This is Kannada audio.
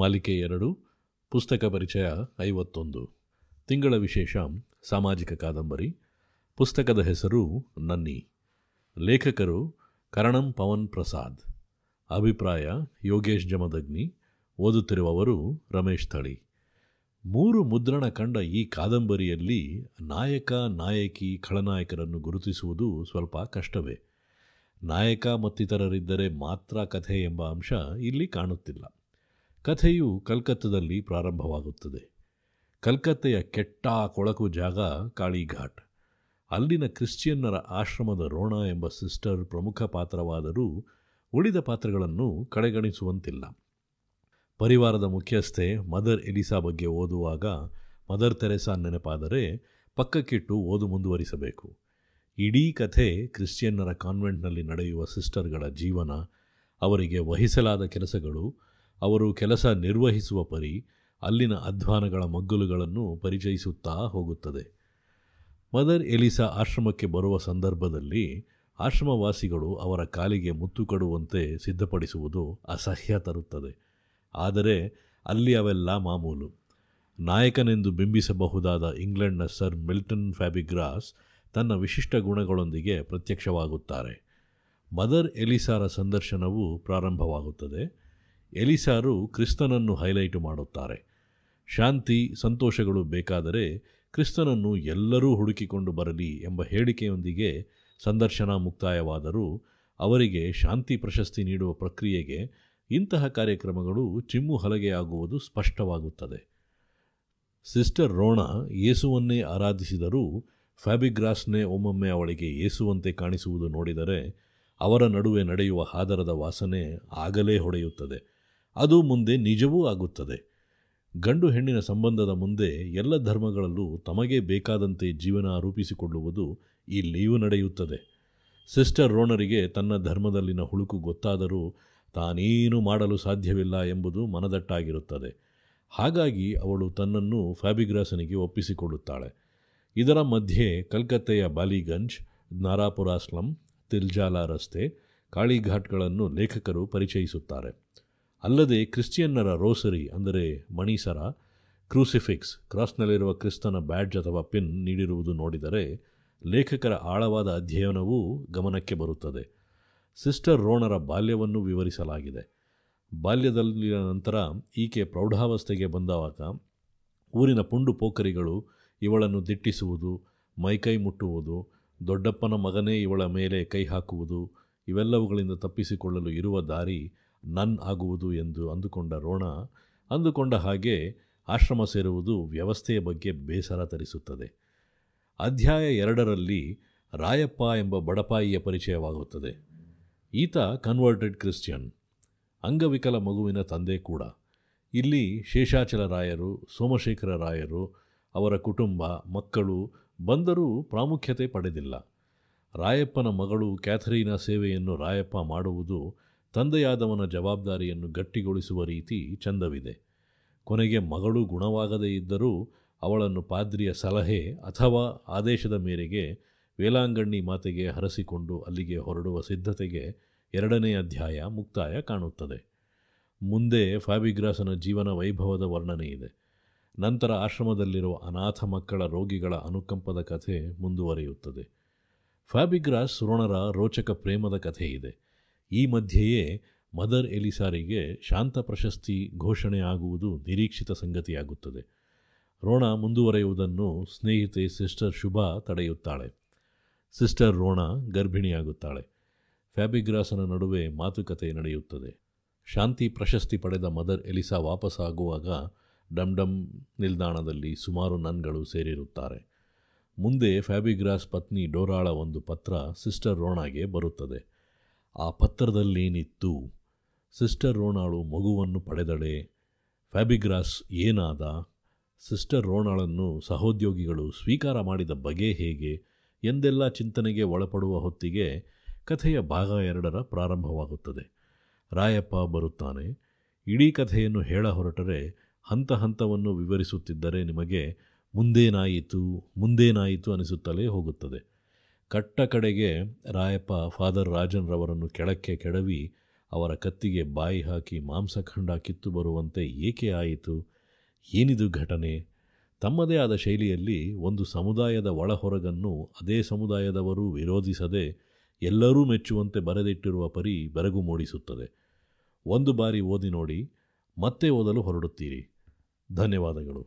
ಮಾಲಿಕೆ ಎರಡು ಪುಸ್ತಕ ಪರಿಚಯ ಐವತ್ತೊಂದು ತಿಂಗಳ ವಿಶೇಷ ಸಾಮಾಜಿಕ ಕಾದಂಬರಿ ಪುಸ್ತಕದ ಹೆಸರು ನನ್ನಿ ಲೇಖಕರು ಕರಣಂ ಪವನ್ ಪ್ರಸಾದ್ ಅಭಿಪ್ರಾಯ ಯೋಗೇಶ್ ಜಮದಗ್ನಿ ಓದುತ್ತಿರುವವರು ರಮೇಶ್ ಥಳಿ ಮೂರು ಮುದ್ರಣ ಕಂಡ ಈ ಕಾದಂಬರಿಯಲ್ಲಿ ನಾಯಕ ನಾಯಕಿ ಖಳನಾಯಕರನ್ನು ಗುರುತಿಸುವುದು ಸ್ವಲ್ಪ ಕಷ್ಟವೇ ನಾಯಕ ಮತ್ತಿತರರಿದ್ದರೆ ಮಾತ್ರ ಕಥೆ ಎಂಬ ಅಂಶ ಇಲ್ಲಿ ಕಾಣುತ್ತಿಲ್ಲ ಕಥೆಯು ಕಲ್ಕತ್ತದಲ್ಲಿ ಪ್ರಾರಂಭವಾಗುತ್ತದೆ ಕಲ್ಕತ್ತೆಯ ಕೆಟ್ಟ ಕೊಳಕು ಜಾಗ ಕಾಳಿಘಾಟ್ ಅಲ್ಲಿನ ಕ್ರಿಶ್ಚಿಯನ್ನರ ಆಶ್ರಮದ ರೋಣ ಎಂಬ ಸಿಸ್ಟರ್ ಪ್ರಮುಖ ಪಾತ್ರವಾದರೂ ಉಳಿದ ಪಾತ್ರಗಳನ್ನು ಕಡೆಗಣಿಸುವಂತಿಲ್ಲ ಪರಿವಾರದ ಮುಖ್ಯಸ್ಥೆ ಮದರ್ ಎಲಿಸಾ ಬಗ್ಗೆ ಓದುವಾಗ ಮದರ್ ತೆರೆಸಾ ನೆನಪಾದರೆ ಪಕ್ಕಕ್ಕಿಟ್ಟು ಓದು ಮುಂದುವರಿಸಬೇಕು ಇಡೀ ಕಥೆ ಕ್ರಿಶ್ಚಿಯನ್ನರ ಕಾನ್ವೆಂಟ್ನಲ್ಲಿ ನಡೆಯುವ ಸಿಸ್ಟರ್ಗಳ ಜೀವನ ಅವರಿಗೆ ವಹಿಸಲಾದ ಕೆಲಸಗಳು ಅವರು ಕೆಲಸ ನಿರ್ವಹಿಸುವ ಪರಿ ಅಲ್ಲಿನ ಅಧ್ವಾನಗಳ ಮಗ್ಗುಲುಗಳನ್ನು ಪರಿಚಯಿಸುತ್ತಾ ಹೋಗುತ್ತದೆ ಮದರ್ ಎಲಿಸಾ ಆಶ್ರಮಕ್ಕೆ ಬರುವ ಸಂದರ್ಭದಲ್ಲಿ ಆಶ್ರಮವಾಸಿಗಳು ಅವರ ಕಾಲಿಗೆ ಮುತ್ತು ಕಡುವಂತೆ ಸಿದ್ಧಪಡಿಸುವುದು ಅಸಹ್ಯ ತರುತ್ತದೆ ಆದರೆ ಅಲ್ಲಿ ಅವೆಲ್ಲ ಮಾಮೂಲು ನಾಯಕನೆಂದು ಬಿಂಬಿಸಬಹುದಾದ ಇಂಗ್ಲೆಂಡ್ನ ಸರ್ ಮಿಲ್ಟನ್ ಫ್ಯಾಬಿಗ್ರಾಸ್ ತನ್ನ ವಿಶಿಷ್ಟ ಗುಣಗಳೊಂದಿಗೆ ಪ್ರತ್ಯಕ್ಷವಾಗುತ್ತಾರೆ ಮದರ್ ಎಲಿಸಾರ ಸಂದರ್ಶನವು ಪ್ರಾರಂಭವಾಗುತ್ತದೆ ಎಲಿಸಾರು ಕ್ರಿಸ್ತನನ್ನು ಹೈಲೈಟ್ ಮಾಡುತ್ತಾರೆ ಶಾಂತಿ ಸಂತೋಷಗಳು ಬೇಕಾದರೆ ಕ್ರಿಸ್ತನನ್ನು ಎಲ್ಲರೂ ಹುಡುಕಿಕೊಂಡು ಬರಲಿ ಎಂಬ ಹೇಳಿಕೆಯೊಂದಿಗೆ ಸಂದರ್ಶನ ಮುಕ್ತಾಯವಾದರೂ ಅವರಿಗೆ ಶಾಂತಿ ಪ್ರಶಸ್ತಿ ನೀಡುವ ಪ್ರಕ್ರಿಯೆಗೆ ಇಂತಹ ಕಾರ್ಯಕ್ರಮಗಳು ಚಿಮ್ಮು ಹಲಗೆಯಾಗುವುದು ಸ್ಪಷ್ಟವಾಗುತ್ತದೆ ಸಿಸ್ಟರ್ ರೋಣ ಯೇಸುವನ್ನೇ ಆರಾಧಿಸಿದರೂ ಫ್ಯಾಬಿಗ್ರಾಸ್ನೇ ಒಮ್ಮೊಮ್ಮೆ ಅವಳಿಗೆ ಏಸುವಂತೆ ಕಾಣಿಸುವುದು ನೋಡಿದರೆ ಅವರ ನಡುವೆ ನಡೆಯುವ ಹಾದರದ ವಾಸನೆ ಆಗಲೇ ಹೊಡೆಯುತ್ತದೆ ಅದು ಮುಂದೆ ನಿಜವೂ ಆಗುತ್ತದೆ ಗಂಡು ಹೆಣ್ಣಿನ ಸಂಬಂಧದ ಮುಂದೆ ಎಲ್ಲ ಧರ್ಮಗಳಲ್ಲೂ ತಮಗೆ ಬೇಕಾದಂತೆ ಜೀವನ ರೂಪಿಸಿಕೊಳ್ಳುವುದು ಇಲ್ಲಿಯೂ ನಡೆಯುತ್ತದೆ ಸಿಸ್ಟರ್ ರೋಣರಿಗೆ ತನ್ನ ಧರ್ಮದಲ್ಲಿನ ಹುಳುಕು ಗೊತ್ತಾದರೂ ತಾನೇನು ಮಾಡಲು ಸಾಧ್ಯವಿಲ್ಲ ಎಂಬುದು ಮನದಟ್ಟಾಗಿರುತ್ತದೆ ಹಾಗಾಗಿ ಅವಳು ತನ್ನನ್ನು ಫ್ಯಾಬಿಗ್ರಾಸನಿಗೆ ಒಪ್ಪಿಸಿಕೊಳ್ಳುತ್ತಾಳೆ ಇದರ ಮಧ್ಯೆ ಕಲ್ಕತ್ತೆಯ ಬಾಲಿಗಂಜ್ ನಾರಾಪುರ ಸ್ಲಂ ತಿಲ್ಜಾಲ ರಸ್ತೆ ಕಾಳಿಘಾಟ್ಗಳನ್ನು ಲೇಖಕರು ಪರಿಚಯಿಸುತ್ತಾರೆ ಅಲ್ಲದೆ ಕ್ರಿಶ್ಚಿಯನ್ನರ ರೋಸರಿ ಅಂದರೆ ಮಣಿಸರ ಕ್ರೂಸಿಫಿಕ್ಸ್ ಕ್ರಾಸ್ನಲ್ಲಿರುವ ಕ್ರಿಸ್ತನ ಬ್ಯಾಡ್ಜ್ ಅಥವಾ ಪಿನ್ ನೀಡಿರುವುದು ನೋಡಿದರೆ ಲೇಖಕರ ಆಳವಾದ ಅಧ್ಯಯನವೂ ಗಮನಕ್ಕೆ ಬರುತ್ತದೆ ಸಿಸ್ಟರ್ ರೋಣರ ಬಾಲ್ಯವನ್ನು ವಿವರಿಸಲಾಗಿದೆ ಬಾಲ್ಯದಲ್ಲಿನ ನಂತರ ಈಕೆ ಪ್ರೌಢಾವಸ್ಥೆಗೆ ಬಂದವಾಗ ಊರಿನ ಪುಂಡು ಪೋಖರಿಗಳು ಇವಳನ್ನು ದಿಟ್ಟಿಸುವುದು ಮೈಕೈ ಮುಟ್ಟುವುದು ದೊಡ್ಡಪ್ಪನ ಮಗನೇ ಇವಳ ಮೇಲೆ ಕೈ ಹಾಕುವುದು ಇವೆಲ್ಲವುಗಳಿಂದ ತಪ್ಪಿಸಿಕೊಳ್ಳಲು ಇರುವ ದಾರಿ ನನ್ ಆಗುವುದು ಎಂದು ಅಂದುಕೊಂಡ ರೋಣ ಅಂದುಕೊಂಡ ಹಾಗೆ ಆಶ್ರಮ ಸೇರುವುದು ವ್ಯವಸ್ಥೆಯ ಬಗ್ಗೆ ಬೇಸರ ತರಿಸುತ್ತದೆ ಅಧ್ಯಾಯ ಎರಡರಲ್ಲಿ ರಾಯಪ್ಪ ಎಂಬ ಬಡಪಾಯಿಯ ಪರಿಚಯವಾಗುತ್ತದೆ ಈತ ಕನ್ವರ್ಟೆಡ್ ಕ್ರಿಶ್ಚಿಯನ್ ಅಂಗವಿಕಲ ಮಗುವಿನ ತಂದೆ ಕೂಡ ಇಲ್ಲಿ ಶೇಷಾಚಲ ರಾಯರು ಸೋಮಶೇಖರ ರಾಯರು ಅವರ ಕುಟುಂಬ ಮಕ್ಕಳು ಬಂದರೂ ಪ್ರಾಮುಖ್ಯತೆ ಪಡೆದಿಲ್ಲ ರಾಯಪ್ಪನ ಮಗಳು ಕ್ಯಾಥರೀನ ಸೇವೆಯನ್ನು ರಾಯಪ್ಪ ಮಾಡುವುದು ತಂದೆಯಾದವನ ಜವಾಬ್ದಾರಿಯನ್ನು ಗಟ್ಟಿಗೊಳಿಸುವ ರೀತಿ ಚಂದವಿದೆ ಕೊನೆಗೆ ಮಗಳು ಗುಣವಾಗದೇ ಇದ್ದರೂ ಅವಳನ್ನು ಪಾದ್ರಿಯ ಸಲಹೆ ಅಥವಾ ಆದೇಶದ ಮೇರೆಗೆ ವೇಲಾಂಗಣ್ಣಿ ಮಾತೆಗೆ ಹರಸಿಕೊಂಡು ಅಲ್ಲಿಗೆ ಹೊರಡುವ ಸಿದ್ಧತೆಗೆ ಎರಡನೇ ಅಧ್ಯಾಯ ಮುಕ್ತಾಯ ಕಾಣುತ್ತದೆ ಮುಂದೆ ಫ್ಯಾಬಿಗ್ರಾಸನ ಜೀವನ ವೈಭವದ ವರ್ಣನೆ ಇದೆ ನಂತರ ಆಶ್ರಮದಲ್ಲಿರುವ ಅನಾಥ ಮಕ್ಕಳ ರೋಗಿಗಳ ಅನುಕಂಪದ ಕಥೆ ಮುಂದುವರಿಯುತ್ತದೆ ಫ್ಯಾಬಿಗ್ರಾಸ್ ಸುರಣರ ರೋಚಕ ಪ್ರೇಮದ ಕಥೆ ಇದೆ ಈ ಮಧ್ಯೆಯೇ ಮದರ್ ಎಲಿಸಾರಿಗೆ ಶಾಂತ ಪ್ರಶಸ್ತಿ ಘೋಷಣೆ ಆಗುವುದು ನಿರೀಕ್ಷಿತ ಸಂಗತಿಯಾಗುತ್ತದೆ ರೋಣ ಮುಂದುವರೆಯುವುದನ್ನು ಸ್ನೇಹಿತೆ ಸಿಸ್ಟರ್ ಶುಭಾ ತಡೆಯುತ್ತಾಳೆ ಸಿಸ್ಟರ್ ರೋಣ ಗರ್ಭಿಣಿಯಾಗುತ್ತಾಳೆ ಫ್ಯಾಬಿಗ್ರಾಸನ ನಡುವೆ ಮಾತುಕತೆ ನಡೆಯುತ್ತದೆ ಶಾಂತಿ ಪ್ರಶಸ್ತಿ ಪಡೆದ ಮದರ್ ಎಲಿಸಾ ವಾಪಸ್ಸಾಗುವಾಗ ಡಮ್ ಡಮ್ ನಿಲ್ದಾಣದಲ್ಲಿ ಸುಮಾರು ನನ್ಗಳು ಸೇರಿರುತ್ತಾರೆ ಮುಂದೆ ಫ್ಯಾಬಿಗ್ರಾಸ್ ಪತ್ನಿ ಡೋರಾಳ ಒಂದು ಪತ್ರ ಸಿಸ್ಟರ್ ರೋಣಾಗೆ ಬರುತ್ತದೆ ಆ ಪತ್ರದಲ್ಲೇನಿತ್ತು ಸಿಸ್ಟರ್ ರೋಣಾಳು ಮಗುವನ್ನು ಪಡೆದಳೆ ಫ್ಯಾಬಿಗ್ರಾಸ್ ಏನಾದ ಸಿಸ್ಟರ್ ರೋಣಾಳನ್ನು ಸಹೋದ್ಯೋಗಿಗಳು ಸ್ವೀಕಾರ ಮಾಡಿದ ಬಗೆ ಹೇಗೆ ಎಂದೆಲ್ಲ ಚಿಂತನೆಗೆ ಒಳಪಡುವ ಹೊತ್ತಿಗೆ ಕಥೆಯ ಭಾಗ ಎರಡರ ಪ್ರಾರಂಭವಾಗುತ್ತದೆ ರಾಯಪ್ಪ ಬರುತ್ತಾನೆ ಇಡೀ ಕಥೆಯನ್ನು ಹೇಳ ಹೊರಟರೆ ಹಂತ ಹಂತವನ್ನು ವಿವರಿಸುತ್ತಿದ್ದರೆ ನಿಮಗೆ ಮುಂದೇನಾಯಿತು ಮುಂದೇನಾಯಿತು ಅನಿಸುತ್ತಲೇ ಹೋಗುತ್ತದೆ ಕಟ್ಟ ಕಡೆಗೆ ರಾಯಪ್ಪ ಫಾದರ್ ರಾಜನ್ರವರನ್ನು ಕೆಳಕ್ಕೆ ಕೆಡವಿ ಅವರ ಕತ್ತಿಗೆ ಬಾಯಿ ಹಾಕಿ ಮಾಂಸಖಂಡ ಕಿತ್ತು ಬರುವಂತೆ ಏಕೆ ಆಯಿತು ಏನಿದು ಘಟನೆ ತಮ್ಮದೇ ಆದ ಶೈಲಿಯಲ್ಲಿ ಒಂದು ಸಮುದಾಯದ ಒಳಹೊರಗನ್ನು ಅದೇ ಸಮುದಾಯದವರು ವಿರೋಧಿಸದೆ ಎಲ್ಲರೂ ಮೆಚ್ಚುವಂತೆ ಬರೆದಿಟ್ಟಿರುವ ಪರಿ ಬೆರಗು ಮೂಡಿಸುತ್ತದೆ ಒಂದು ಬಾರಿ ಓದಿ ನೋಡಿ ಮತ್ತೆ ಓದಲು ಹೊರಡುತ್ತೀರಿ ಧನ್ಯವಾದಗಳು